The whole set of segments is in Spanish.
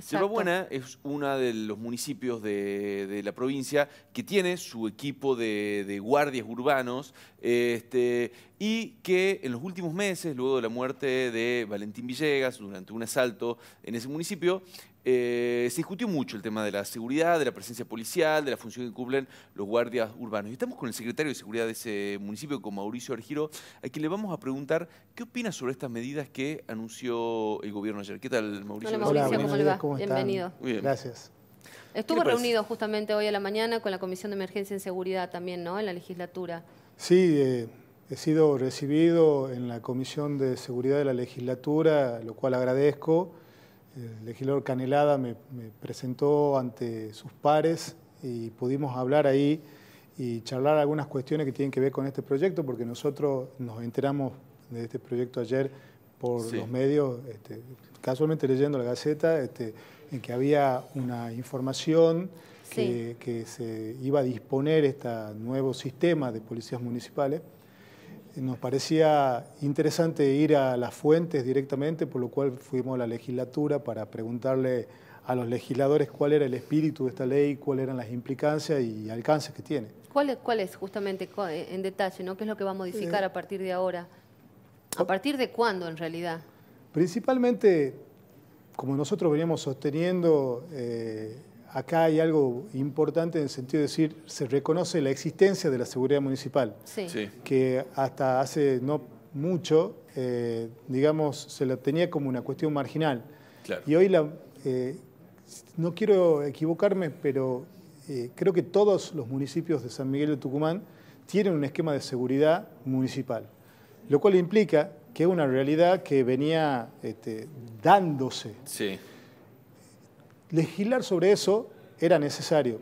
Cerro Buena es uno de los municipios de, la provincia que tiene su equipo de, guardias urbanos. Este, y que en los últimos meses, luego de la muerte de Valentín Villegas durante un asalto en ese municipio, eh, se discutió mucho el tema de la seguridad, de la presencia policial, de la función que cumplen los guardias urbanos. Y estamos con el secretario de Seguridad de ese municipio, con Mauricio Argiro, a quien le vamos a preguntar qué opina sobre estas medidas que anunció el gobierno ayer. ¿Qué tal, Mauricio? Hola, Mauricio, le Bienvenido. Muy bien. Gracias. Estuvo reunido justamente hoy a la mañana con la Comisión de Emergencia en Seguridad también, ¿no? En la legislatura. Sí, eh He sido recibido en la Comisión de Seguridad de la Legislatura, lo cual agradezco. El legislador Canelada me, presentó ante sus pares y pudimos hablar ahí y charlar algunas cuestiones que tienen que ver con este proyecto, porque nosotros nos enteramos de este proyecto ayer por los medios, este, casualmente leyendo la Gaceta, este, en que había una información que, que, se iba a disponer este nuevo sistema de policías municipales. Eh, nos parecía interesante ir a las fuentes directamente, por lo cual fuimos a la legislatura para preguntarle a los legisladores cuál era el espíritu de esta ley, cuáles eran las implicancias y alcances que tiene. ¿Cuál es, justamente eh, en detalle? ¿no? ¿Qué es lo que va a modificar eh, a partir de ahora? ¿A partir de cuándo en realidad? Principalmente, como nosotros veníamos sosteniendo, acá hay algo importante en el sentido de decir, se reconoce la existencia de la seguridad municipal, que hasta hace no mucho, eh, digamos, se la tenía como una cuestión marginal. Y hoy eh, no quiero equivocarme, pero eh, creo que todos los municipios de San Miguel de Tucumán tienen un esquema de seguridad municipal, lo cual implica que es una realidad que venía este, dándose. Sí legislar sobre eso era necesario.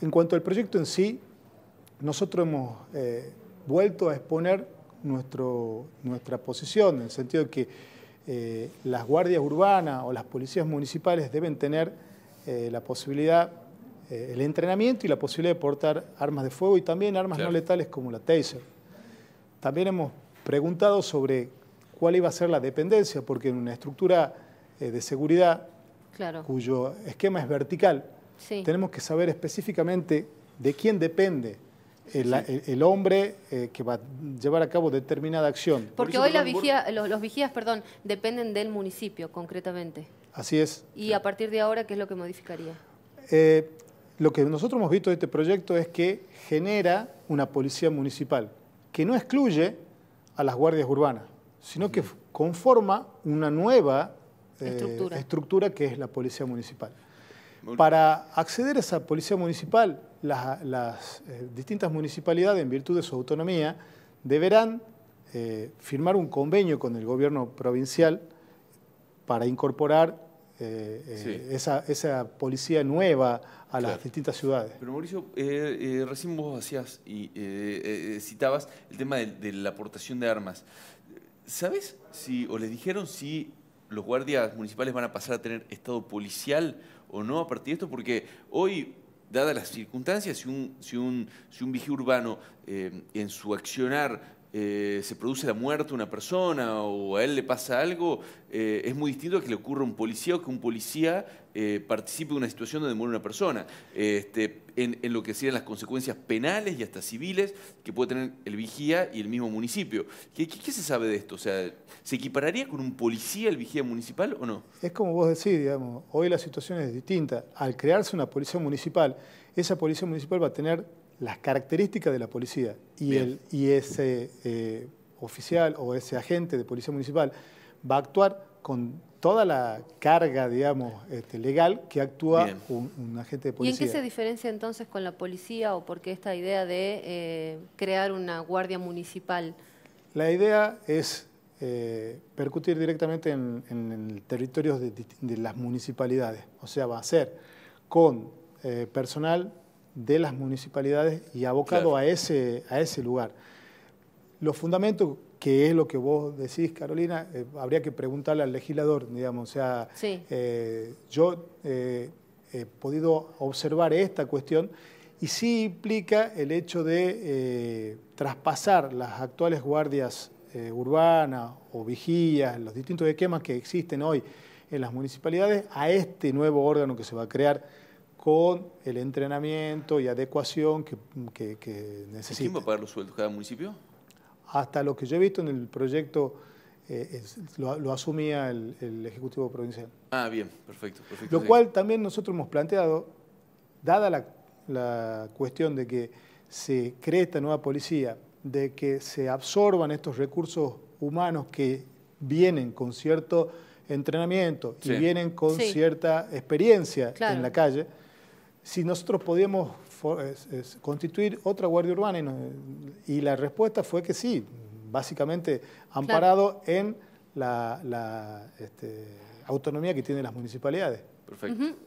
En cuanto al proyecto en sí, nosotros hemos eh, vuelto a exponer nuestra posición, en el sentido de que eh, las guardias urbanas o las policías municipales deben tener eh, la posibilidad, el entrenamiento y la posibilidad de portar armas de fuego y también armas no letales como la taser. También hemos preguntado sobre cuál iba a ser la dependencia, porque en una estructura de seguridad cuyo esquema es vertical, tenemos que saber específicamente de quién depende el, hombre eh, que va a llevar a cabo determinada acción. Porque hoy los, vigías dependen del municipio, concretamente. Así es. ¿Y a partir de ahora qué es lo que modificaría? Eh, lo que nosotros hemos visto de este proyecto es que genera una policía municipal, que no excluye a las guardias urbanas, sino que conforma una nueva eh, estructura. que es la policía municipal. Para acceder a esa policía municipal, las, eh, distintas municipalidades, en virtud de su autonomía, deberán eh, firmar un convenio con el gobierno provincial para incorporar esa, policía nueva a las distintas ciudades. Pero Mauricio, recién vos hacías y citabas el tema de, la aportación de armas. ¿Sabes si, o le dijeron si los guardias municipales van a pasar a tener estado policial o no a partir de esto, porque hoy, dadas las circunstancias, si un, si si urbano eh, en su accionar eh, se produce la muerte de una persona o a él le pasa algo, eh, es muy distinto a que le ocurra a un policía o que un policía eh, participe de una situación donde muere una persona. Este, en, lo que serían las consecuencias penales y hasta civiles que puede tener el vigía y el mismo municipio. ¿Qué, se sabe de esto? O sea, ¿se equipararía con un policía el vigía municipal o no? Es como vos decís, digamos, hoy la situación es distinta. Al crearse una policía municipal, esa policía municipal va a tener las características de la policía y, el, y ese eh, oficial o ese agente de policía municipal va a actuar con toda la carga, digamos, este, legal que actúa un, agente de policía. ¿Y en qué se diferencia entonces con la policía o por qué esta idea de eh, crear una guardia municipal? La idea es eh, percutir directamente en, en territorios de, las municipalidades, o sea, va a ser con personal de las municipalidades y abocado a, ese, a ese lugar. Los fundamentos, que es lo que vos decís, Carolina, eh, habría que preguntarle al legislador, digamos. O sea, eh, yo eh, he podido observar esta cuestión y sí implica el hecho de traspasar las actuales guardias urbanas o vigías, los distintos esquemas que existen hoy en las municipalidades, a este nuevo órgano que se va a crear con el entrenamiento y adecuación que, que, que necesita. ¿Quién va a pagar los sueldos? ¿Cada municipio? Hasta lo que yo he visto en el proyecto eh, lo, asumía el, Ejecutivo Provincial. Ah, bien, perfecto. lo cual también nosotros hemos planteado, dada la, cuestión de que se cree esta nueva policía, de que se absorban estos recursos humanos que vienen con cierto entrenamiento y vienen con cierta experiencia en la calle, si nosotros podíamos constituir otra guardia urbana. Y, la respuesta fue que sí, básicamente amparado en la, este, autonomía que tienen las municipalidades.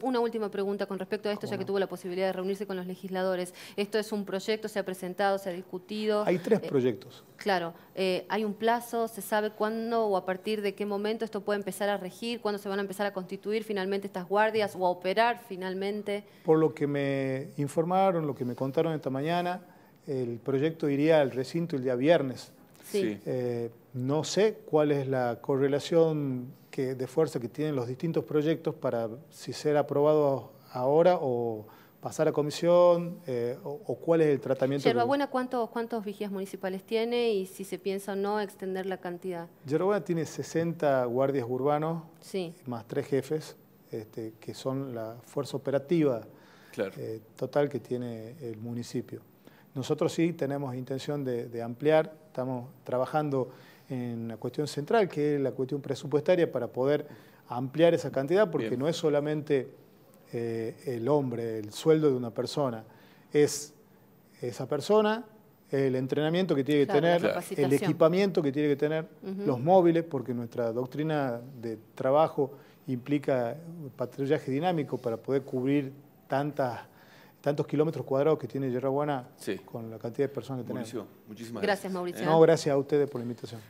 Una última pregunta con respecto a esto, ya que tuvo la posibilidad de reunirse con los legisladores. ¿Esto es un proyecto, se ha presentado, se ha discutido? Hay tres eh, proyectos. Claro. Eh, ¿Hay un plazo? ¿Se sabe cuándo o a partir de qué momento esto puede empezar a regir? ¿Cuándo se van a empezar a constituir finalmente estas guardias o a operar finalmente? Por lo que me informaron, lo que me contaron esta mañana, el proyecto iría al recinto el día viernes eh, no sé cuál es la correlación que, de fuerza que tienen los distintos proyectos para si ser aprobados ahora o pasar a comisión eh, o, cuál es el tratamiento. Yerbabuena, Buena, ¿cuántos, ¿cuántos vigías municipales tiene y si se piensa o no extender la cantidad? Buena tiene 60 guardias urbanos, más tres jefes, este, que son la fuerza operativa eh, total que tiene el municipio. Nosotros sí tenemos intención de ampliar Estamos trabajando en la cuestión central, que es la cuestión presupuestaria, para poder ampliar esa cantidad, porque no es solamente eh, el hombre, el sueldo de una persona, es esa persona, el entrenamiento que tiene que tener, el equipamiento que tiene que tener, los móviles, porque nuestra doctrina de trabajo implica patrullaje dinámico para poder cubrir tantas tantos kilómetros cuadrados que tiene Yerra sí. con la cantidad de personas que tenemos. Mauricio, muchísimas gracias. Gracias, Mauricio. No, gracias a ustedes por la invitación.